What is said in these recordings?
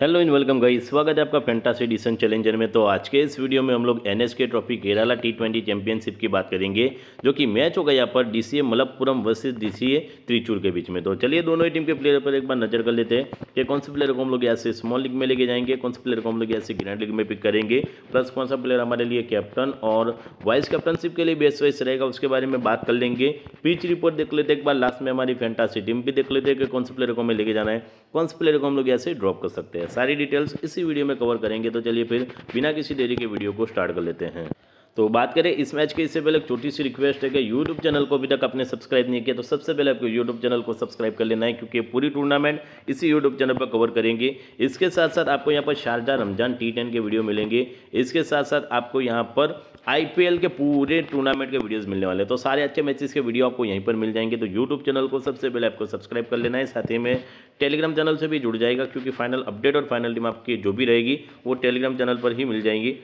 hello इन welcome guys स्वागत है आपका फेंटासी एडिशन चैलेंजर में तो आज के इस वीडियो में हम लोग N K trophy Kerala T twenty championship की बात करेंगे जो कि मैच होगा यहाँ पर DCA Malappuram versus DCA Trichur के बीच में तो चलिए दोनों ही टीम के प्लेयर पर एक बार नजर कर लेते हैं कि कौन से प्लेयर को हम लोग यहाँ से स्मॉल लीग में लेके जाएंगे कौन से प्लेयर को हम लोग यहाँ से ग्रैंड लीग में पिक करेंगे प्लस कौन सा प्लेयर हमारे लिए कैप्टन और वाइस कैप्टनशिप के लिए बेस्ट वाइस रहेगा उसके बारे में बात कर लेंगे पिच रिपोर्ट देख लेते एक बार लास्ट में हमारी फेंटासी टीम भी देख लेते हैं कि कौन से प्लेयर को हमें लेके जाना है कौन से प्लेयर को हम लोग ऐसे ड्रॉप कर सकते हैं सारी डिटेल्स इसी वीडियो में कवर करेंगे तो चलिए फिर बिना किसी देरी के वीडियो को स्टार्ट कर लेते हैं तो बात करें इस मैच के इससे पहले एक छोटी सी रिक्वेस्ट है कि यूट्यूब चैनल को अभी तक आपने सब्सक्राइब नहीं किया तो सबसे पहले आपको यूट्यूब चैनल को सब्सक्राइब कर लेना है क्योंकि पूरी टूर्नामेंट इसी यूट्यूब चैनल पर कवर करेंगे इसके साथ साथ आपको यहाँ पर शारजा रमजान टी टेन के वीडियो मिलेंगे इसके साथ साथ आपको यहाँ पर आईपीएल के पूरे टूर्नामेंट के वीडियोस मिलने वाले हैं तो सारे अच्छे मैचेस के वीडियो आपको यहीं पर मिल जाएंगे तो यूट्यूब चैनल को सबसे पहले आपको सब्सक्राइब कर लेना है साथ ही में टेलीग्राम चैनल से भी जुड़ जाएगा क्योंकि फाइनल अपडेट और फाइनल टीम आपकी जो भी रहेगी वो टेलीग्राम चैनल पर ही मिल जाएंगी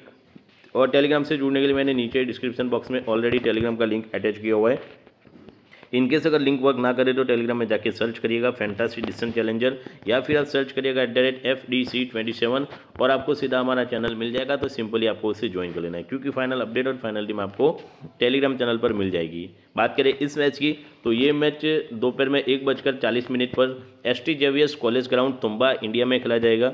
और टेलीग्राम से जुड़ने के लिए मैंने नीचे डिस्क्रिप्शन बॉक्स में ऑलरेडी टेलीग्राम का लिंक अटैच किया हुआ है इनकेस अगर लिंक वर्क ना करे तो टेलीग्राम में जाके सर्च करिएगा फैंटासी डिस्टन चैलेंजर या फिर आप सर्च करिएगा at the rate F D C twenty seven और आपको सीधा हमारा चैनल मिल जाएगा तो सिंपली आपको उससे ज्वाइन कर लेना है क्योंकि फाइनल अपडेट और फाइनल टीम आपको टेलीग्राम चैनल पर मिल जाएगी बात करें इस मैच की तो ये मैच दोपहर में एक बजकर चालीस मिनट पर एस टी जेवियस कॉलेज ग्राउंड तुम्बा इंडिया में खेला जाएगा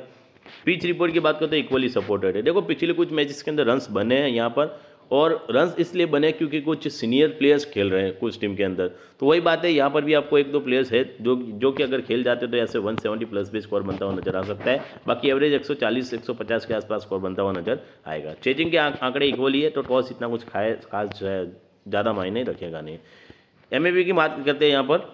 पिच रिपोर्ट की बात करते हैं इक्वली सपोर्टेड है देखो पिछले कुछ मैचेस के अंदर रन्स बने हैं यहाँ पर और रन इसलिए बने क्योंकि कुछ सीनियर प्लेयर्स खेल रहे हैं कुछ टीम के अंदर तो वही बात है यहाँ पर भी आपको एक दो प्लेयर्स है जो जो कि अगर खेल जाते तो ऐसे 170 प्लस भी स्कोर बनता हुआ नजर आ सकता है बाकी एवरेज 140 150 के आसपास स्कोर बनता हुआ नजर आएगा चेजिंग के आंकड़े इक्वल ही है तो टॉस इतना कुछ खाए खास ज़्यादा मायने रखेगा नहीं एम की बात करते हैं यहाँ पर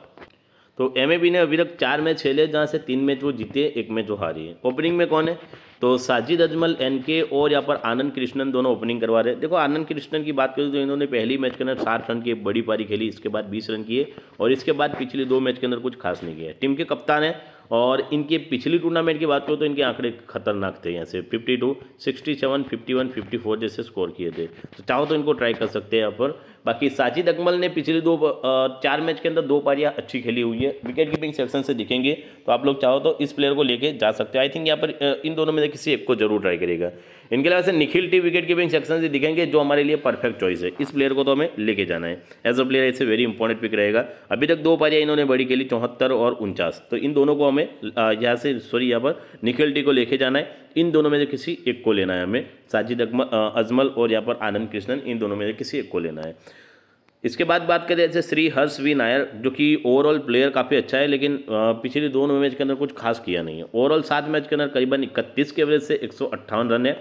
तो एम ने अभी तक चार मैच खेले जहाँ से तीन मैच वो जीते एक मैच वो हारी है ओपनिंग में कौन है तो साजिद अजमल एन के और यहाँ पर आनंद कृष्णन दोनों ओपनिंग करवा रहे हैं देखो आनंद कृष्णन की बात करें तो इन्होंने पहली मैच के अंदर साठ रन की एक बड़ी पारी खेली इसके बाद बीस रन किए और इसके बाद पिछले दो मैच के अंदर कुछ खास नहीं किया टीम के कप्तान है और इनके पिछली टूर्नामेंट की बात करो तो इनके आंकड़े खतरनाक थे यहाँ से 52, 67, 51, 54 जैसे स्कोर किए थे तो चाहो तो इनको ट्राई कर सकते हैं यहाँ पर बाकी साजिद अकमल ने पिछले दो चार मैच के अंदर दो पारियाँ अच्छी खेली हुई है विकेट कीपिंग सेक्शन से दिखेंगे तो आप लोग चाहो तो इस प्लेयर को लेके जा सकते हो आई थिंक यहाँ पर इन दोनों में से किसी एक को जरूर ट्राई करेगा इनके अलावा से Nikhil T wicket keeping section से दिखेंगे जो हमारे लिए परफेक्ट चॉइस है इस प्लेयर को तो हमें लेके जाना है एज अ प्लेयर इसे वेरी इंपॉर्टेंट पिक रहेगा अभी तक दो पारियाँ इन्होंने बड़ी खेली चौहत्तर और उनचास तो इन दोनों को हमें यहाँ से सॉरी यहाँ पर निखिल टी को लेके जाना है इन दोनों में से किसी एक को लेना है हमें साजिद अजमल और यहाँ पर आनंद कृष्णन इन दोनों में से किसी एक को लेना है इसके बाद बात करें जैसे श्री हर्ष वी नायर जो कि ओवरऑल प्लेयर काफ़ी अच्छा है लेकिन पिछले दोनों मैच के अंदर कुछ खास किया नहीं है ओवरऑल सात मैच के अंदर करीबन इकतीस के एवरेज से एक रन है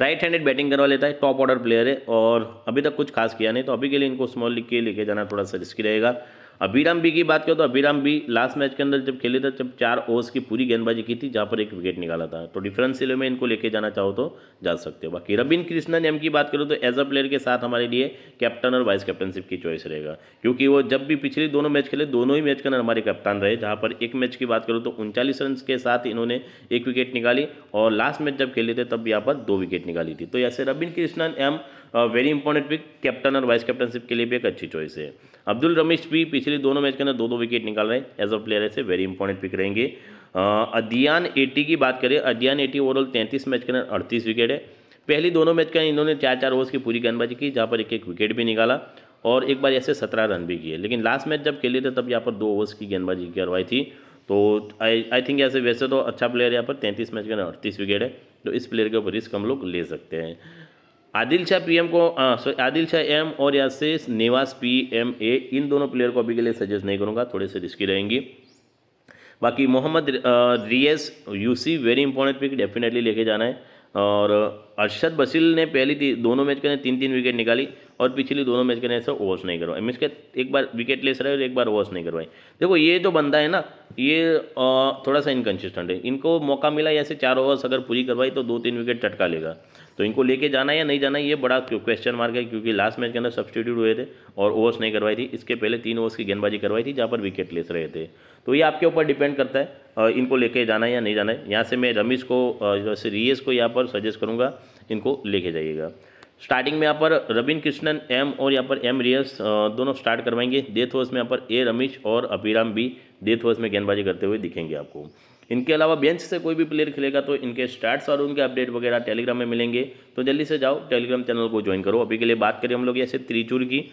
राइट हैंडेड बैटिंग करवा लेता है टॉप ऑर्डर प्लेयर है और अभी तक कुछ खास किया नहीं तो अभी के लिए इनको स्मॉल लीग के लेके जाना थोड़ा सा रिस्की रहेगा अभिराम बी की बात करें तो अभिराम बी लास्ट मैच के अंदर जब खेले थे जब चार ओवर्स की पूरी गेंदबाजी की थी जहाँ पर एक विकेट निकाला था तो डिफरेंस सिले में इनको लेके जाना चाहो तो जा सकते हो बाकी रबिन कृष्णन एम की बात करूँ तो एज अ प्लेयर के साथ हमारे लिए कैप्टन और वाइस कैप्टनशिप की चॉइस रहेगा क्योंकि वो जब भी पिछले दोनों मैच खेले दोनों ही मैच के अंदर हमारे कप्तान रहे जहाँ पर एक मैच की बात करूँ तो उनचालीस रन के साथ इन्होंने एक विकेट निकाली और लास्ट मैच जब खेले थे तब यहाँ पर दो विकेट निकाली थी तो ऐसे Rabin Krishnan M very important pick captain और वाइस कैप्टनशिप के लिए भी एक अच्छी चॉइस है अब्दुल रमेश भी पिछले दोनों मैच के अंदर दो दो विकेट निकाल रहे हैं एज अ प्लेयर ऐसे वेरी इंपॉर्टेंट पिक रहेंगे अधियान एटी की बात करें अधियान एटी ओवरऑल तैंतीस मैच के अंदर अड़तीस विकेट है पहली दोनों मैच के इन्होंने चार चार ओवर्स की पूरी गेंदबाजी की जहाँ पर एक एक विकेट भी निकाला और एक बार ऐसे सत्रह रन भी किए लेकिन लास्ट मैच जब खेले थे तब यहाँ पर दो ओवर्स की गेंदबाजी करवाई थी तो आई आई थिंक ऐसे वैसे तो अच्छा प्लेयर यहाँ पर तैंतीस मैच के अंदर अड़तीस विकेट है तो इस प्लेयर के ऊपर रिस्क हम लोग ले सकते हैं आदिल शाह पी को सॉरी हाँ, आदिल शाह एम और या से नेवास पी एम ए इन दोनों प्लेयर को अभी के लिए सजेस्ट नहीं करूँगा थोड़े से रिस्की रहेंगी बाकी मोहम्मद रियस यूसी वेरी इंपॉर्टेंट पिक डेफिनेटली लेके जाना है और अरशद बसील ने पहली दोनों मैच के अंदर तीन तीन विकेट निकाली और पिछली दोनों मैच के अंदर ऐसे ओवर्स नहीं करवाई मीन्स के एक बार विकेट लेस रहे और एक बार ओवर्स नहीं करवाई देखो ये जो बंदा है ना ये थोड़ा सा इनकन्सिस्टेंट है इनको मौका मिला या ऐसे चार ओवर्स अगर पूरी करवाई तो दो तीन विकेट टटका लेगा तो इनको लेके जाना या नहीं जाना ये बड़ा क्वेश्चन मार्क है क्योंकि लास्ट मैच के अंदर सब्सटीट्यूट हुए थे और ओवर्स नहीं करवाई थी इसके पहले तीन ओवर्स की गेंदबाजी करवाई थी जहाँ पर विकेट ले रहे थे तो ये आपके ऊपर डिपेंड करता है इनको लेके जाना या नहीं जाना है यहाँ से मैं रमीश को जैसे रियस को यहाँ पर सजेस्ट करूँगा इनको लेके जाइएगा स्टार्टिंग में यहाँ पर रबीन कृष्णन एम और यहाँ पर एम रियस दोनों स्टार्ट करवाएंगे डेथ ओवर्स में यहाँ पर ए रमीश और अभिराम बी डेथ ओवर्स में गेंदबाजी करते हुए दिखेंगे आपको इनके अलावा बेंच से कोई भी प्लेयर खेलेगा तो इनके स्टार्ट्स और उनके अपडेट वगैरह टेलीग्राम में मिलेंगे तो जल्दी से जाओ टेलीग्राम चैनल को ज्वाइन करो अभी के लिए बात करें हम लोग ऐसे त्रिचूर की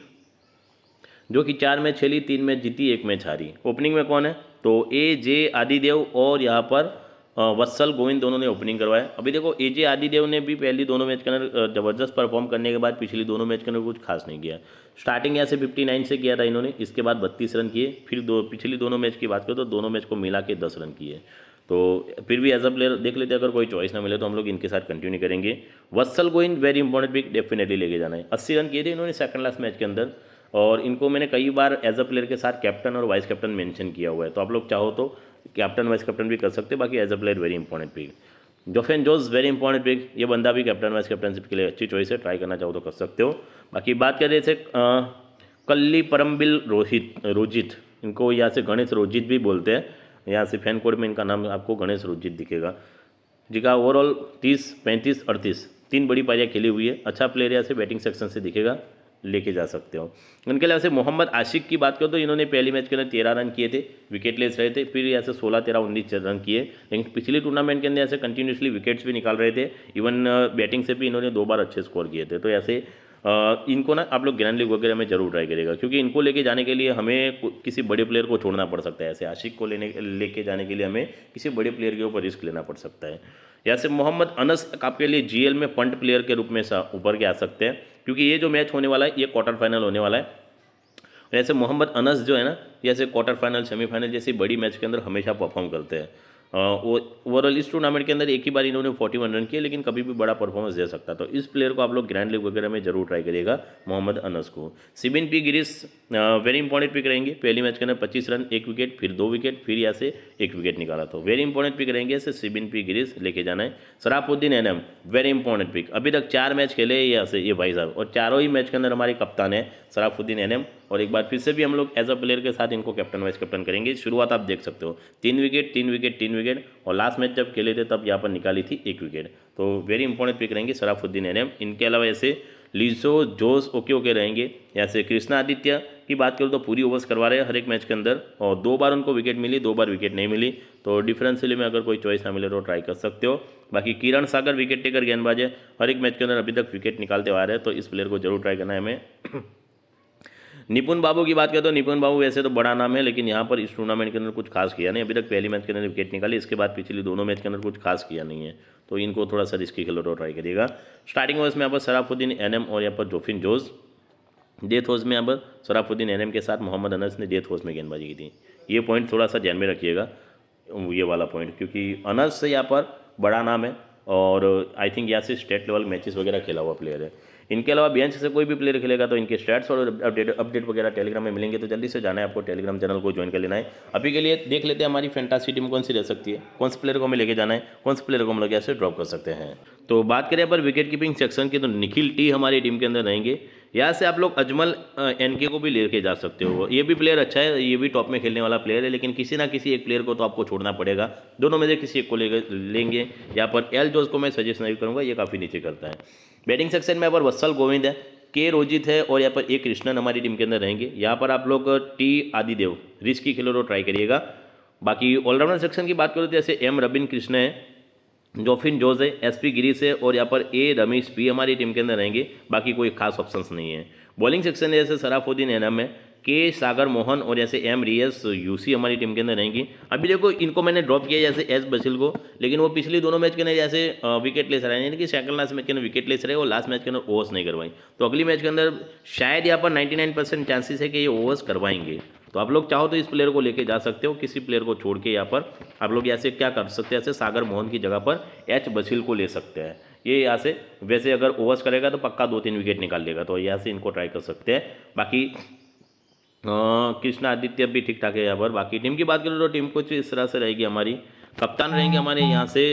जो कि चार मैच खेली तीन मैच जीती एक मैच हारी ओपनिंग में कौन है तो ए जे आदिदेव और यहाँ पर वत्सल गोविंद दोनों ने ओपनिंग करवाया अभी देखो ए जे आदिदेव ने भी पहली दोनों मैच के अंदर जबरदस्त परफॉर्म करने के बाद पिछली दोनों मैच के अंदर कुछ खास नहीं किया स्टार्टिंग यहाँ से 59 से किया था इन्होंने इसके बाद बत्तीस रन किए फिर दो पिछली दोनों मैच की बात करें तो दोनों मैच को मिला के दस रन किए तो फिर भी एज अ प्लेयर देख लेते अगर कोई चॉइस ना मिले तो हम लोग इनके साथ कंटिन्यू करेंगे वत्सल गोविंद वेरी इंपॉर्टेंट भी डेफिनेटली लेके जाना है अस्सी रन किए थे इन्होंने सेकंड लास्ट मैच के अंदर और इनको मैंने कई बार एज अ प्लेयर के साथ कैप्टन और वाइस कैप्टन मेंशन किया हुआ है तो आप लोग चाहो तो कैप्टन वाइस कैप्टन भी कर सकते बाकी as a player very important pick Jofen Jose very important pick ये बंदा भी कैप्टन वाइस कैप्टनशिप के लिए अच्छी चॉइस है ट्राई करना चाहो तो कर सकते हो बाकी बात कर रहे थे कल्ली परमबिल रोहित रोजित इनको यहाँ से गणेश रोजित भी बोलते हैं यहाँ से फैन कोड में इनका नाम आपको गणेश रोजित दिखेगा जिनका ओवरऑल तीस पैंतीस अड़तीस तीन बड़ी पारियाँ खेली हुई है अच्छा प्लेयर यहाँ से बैटिंग सेक्शन से दिखेगा लेके जा सकते हो उनके अलावा से मोहम्मद आशिक की बात करो तो इन्होंने पहली मैच के अंदर तेरह रन किए थे विकेट लेस रहे थे फिर से सोलह तेरह उन्नीस रन किए लेकिन पिछले टूर्नामेंट के अंदर ऐसे कंटिन्यूसली विकेट्स भी निकाल रहे थे इवन बैटिंग uh, से भी इन्होंने दो बार अच्छे स्कोर किए थे तो ऐसे uh, इनको ना आप लोग ग्रैंड लीग वगैरह में जरूर ट्राई करेगा क्योंकि इनको लेके जाने के लिए हमें किसी बड़े प्लेयर को छोड़ना पड़ सकता है ऐसे आशिक को लेने लेके जाने के लिए हमें किसी बड़े प्लेयर के ऊपर रिस्क लेना पड़ सकता है या से मोहम्मद अनस आपके लिए जीएल में पंट प्लेयर के रूप में ऊपर के आ सकते हैं क्योंकि ये जो मैच होने वाला है ये क्वार्टर फाइनल होने वाला है ऐसे मोहम्मद अनस जो है ना जैसे क्वार्टर फाइनल सेमीफाइनल जैसी बड़ी मैच के अंदर हमेशा परफॉर्म करते हैं ओवरऑल इस टूर्नामेंट के अंदर एक ही बार इन्होंने फोर्टी वन रन किए लेकिन कभी भी बड़ा परफॉर्मेंस दे सकता तो इस प्लेयर को आप लोग ग्रैंड लीग वगैरह में जरूर ट्राई करिएगा मोहम्मद अनस को Sibin P Giris very important pick रहेंगे पहली मैच के अंदर पच्चीस रन एक विकेट फिर दो विकेट फिर यहाँ से एक विकेट निकाला तो वेरी इंपॉर्टेंट पिक रहेंगे ऐसे सिबिन पी गिरिस लेके जाना है Sarafuddin N very important pick अभी तक चार मैच खेले यहाँ से ये भाई साहब और चारों ही मैच के अंदर हमारे कप्तान है सराफुद्दीन एन और एक बार फिर से भी हम लोग एज अ प्लेयर के साथ इनको कैप्टन वाइस कैप्टन करेंगे शुरुआत आप देख सकते हो तीन विकेट तीन विकेट तीन विकेट और लास्ट मैच जब खेले थे तब यहाँ पर निकाली थी एक विकेट तो वेरी इंपॉर्टेंट पिक रहेंगे शराफुद्दीन एनएम इनके अलावा ऐसे लीजो जोस ओके ओके रहेंगे या से कृष्णा आदित्य की बात करूँ तो पूरी ओवर्स करवा रहे हैं हर एक मैच के अंदर और दो बार उनको विकेट मिली दो बार विकेट नहीं मिली तो डिफरेंसली में अगर कोई चॉइस ना मिले तो ट्राई कर सकते हो बाकी किरण सागर विकेट टेकर गेंदबाज है हर एक मैच के अंदर अभी तक विकेट निकालते आ रहे हैं तो इस प्लेयर को जरूर ट्राई करना है हमें निपुण बाबू की बात करें तो निपुण बाबू वैसे तो बड़ा नाम है लेकिन यहाँ पर इस टूर्नामेंट के अंदर कुछ खास किया नहीं अभी तक पहली मैच के अंदर विकेट निकाली इसके बाद पिछली दोनों मैच के अंदर कुछ खास किया नहीं है तो इनको थोड़ा सा रिस्की खेलो और ट्राई करिएगा स्टार्टिंग ओवर्स में यहाँ पर सराफुद्दीन एन और यहाँ पर जोफिन जोस डेथ हाउस में यहाँ पर सराफुद्दीन एन के साथ मोहम्मद अनस ने डेथ हाउस में गेंदबाजी की थी ये पॉइंट थोड़ा सा ध्यान में रखिएगा ये वाला पॉइंट क्योंकि अनस से यहाँ पर बड़ा नाम है और आई थिंक यहाँ से स्टेट लेवल मैचेस वगैरह खेला हुआ प्लेयर है इनके अलावा बेंच से कोई भी प्लेयर खेलेगा तो इनके स्टैट्स और अपडेट अपडेट वगैरह टेलीग्राम में मिलेंगे तो जल्दी से जाना है आपको टेलीग्राम चैनल को ज्वाइन कर लेना है अभी के लिए देख लेते हैं हमारी फैंटासी टीम कौन सी रह सकती है कौन से प्लेयर को हमें लेके जाना है कौन से प्लेयर को हम लोग ऐसे ड्रॉप कर सकते हैं तो बात करें अगर विकेट कीपिंग सेक्शन की तो निखिल टी हमारी टीम के अंदर रहेंगे यहाँ से आप लोग अजमल एनके को भी लेके जा सकते हो ये भी प्लेयर अच्छा है ये भी टॉप में खेलने वाला प्लेयर है लेकिन किसी ना किसी एक प्लेयर को तो आपको छोड़ना पड़ेगा दोनों में से किसी एक को ले लेंगे यहाँ पर एल जोस को मैं सजेस्ट नहीं करूँगा ये काफ़ी नीचे करता है बैटिंग सेक्शन में यहाँ पर वत्सल गोविंद है के रोजित है और यहाँ पर ए कृष्णन हमारी टीम के अंदर रहेंगे यहाँ पर आप लोग टी आदिदेव रिस्की खेलो ट्राई करिएगा बाकी ऑलराउंडर सेक्शन की बात करो तो जैसे एम रबिन कृष्ण है जोफिन जोजे एस पी गिरी से और यहाँ पर ए रमेश पी हमारी टीम के अंदर रहेंगे बाकी कोई खास ऑप्शंस नहीं है बॉलिंग सेक्शन जैसे सराफुद्दीन एनम है के सागर मोहन और जैसे एम रियस यूसी हमारी टीम के अंदर रहेंगी अभी देखो इनको मैंने ड्रॉप किया जैसे एस बसिल को लेकिन वो पिछले दोनों मैच के अंदर जैसे विकेट लेस रहे यानी कि सेकंड लास्ट मैच के अंदर विकेट लेस रहे और लास्ट मैच के अंदर ओवर्स नहीं करवाई तो अगली मैच के अंदर शायद यहाँ पर नाइन परसेंट चांसेस है कि ये ओवर्स करवाएंगे तो आप लोग चाहो तो इस प्लेयर को लेके जा सकते हो किसी प्लेयर को छोड़ के यहाँ पर आप लोग यहाँ से क्या कर सकते हैं ऐसे सागर मोहन की जगह पर एच बसील को ले सकते हैं ये यहाँ से वैसे अगर ओवर्स करेगा तो पक्का दो तीन विकेट निकाल लेगा तो यहाँ से इनको ट्राई कर सकते हैं बाकी कृष्णा आदित्य भी ठीक ठाक है यहाँ पर बाकी टीम की बात करें तो टीम कुछ इस तरह से रहेगी हमारी कप्तान रहेंगे हमारे यहाँ से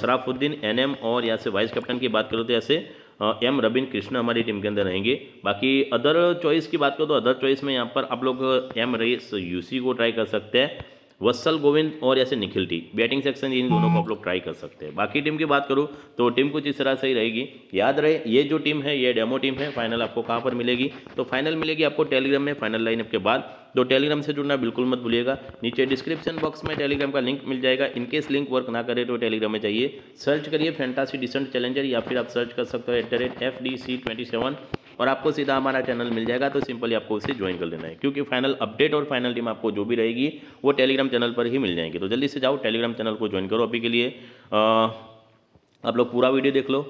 शराफुद्दीन एनएम और यहाँ से वाइस कैप्टन की बात करो तो यहाँ से एम रबिन कृष्ण हमारी टीम के अंदर रहेंगे बाकी अदर चॉइस की बात करो तो अदर चॉइस में यहाँ पर आप लोग एम रेस यूसी को ट्राई कर सकते हैं वत्सल गोविंद और ऐसे निखिल टी बैटिंग सेक्शन इन दोनों को आप लोग ट्राई कर सकते हैं बाकी टीम की बात करूँ तो टीम कुछ इस तरह से ही रहेगी याद रहे ये जो टीम है ये डेमो टीम है फाइनल आपको कहाँ पर मिलेगी तो फाइनल मिलेगी आपको टेलीग्राम में फाइनल लाइनअप के बाद तो टेलीग्राम से जुड़ना बिल्कुल मत भूलिएगा नीचे डिस्क्रिप्शन बॉक्स में टेलीग्राम का लिंक मिल जाएगा इनकेस लिंक वर्क ना करे तो टेलीग्राम में चाहिए सर्च करिए फैंटासी डिसेंट चैलेंजर या फिर आप सर्च कर सकते हो at the rate F D C twenty seven और आपको सीधा हमारा चैनल मिल जाएगा तो सिंपली आपको उसे ज्वाइन कर लेना है क्योंकि फाइनल अपडेट और फाइनल टीम आपको जो भी रहेगी वो टेलीग्राम चैनल पर ही मिल जाएंगे तो जल्दी से जाओ टेलीग्राम चैनल को ज्वाइन करो अभी के लिए आप लोग पूरा वीडियो देख लो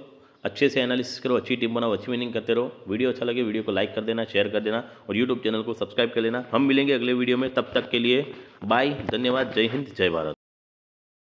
अच्छे से एनालिसिस करो अच्छी टीम बनाओ अच्छी विनिंग करते रहो वीडियो अच्छा लगे वीडियो को लाइक कर देना शेयर कर देना और यूट्यूब चैनल को सब्सक्राइब कर लेना हम मिलेंगे अगले वीडियो में तब तक के लिए बाय धन्यवाद जय हिंद जय भारत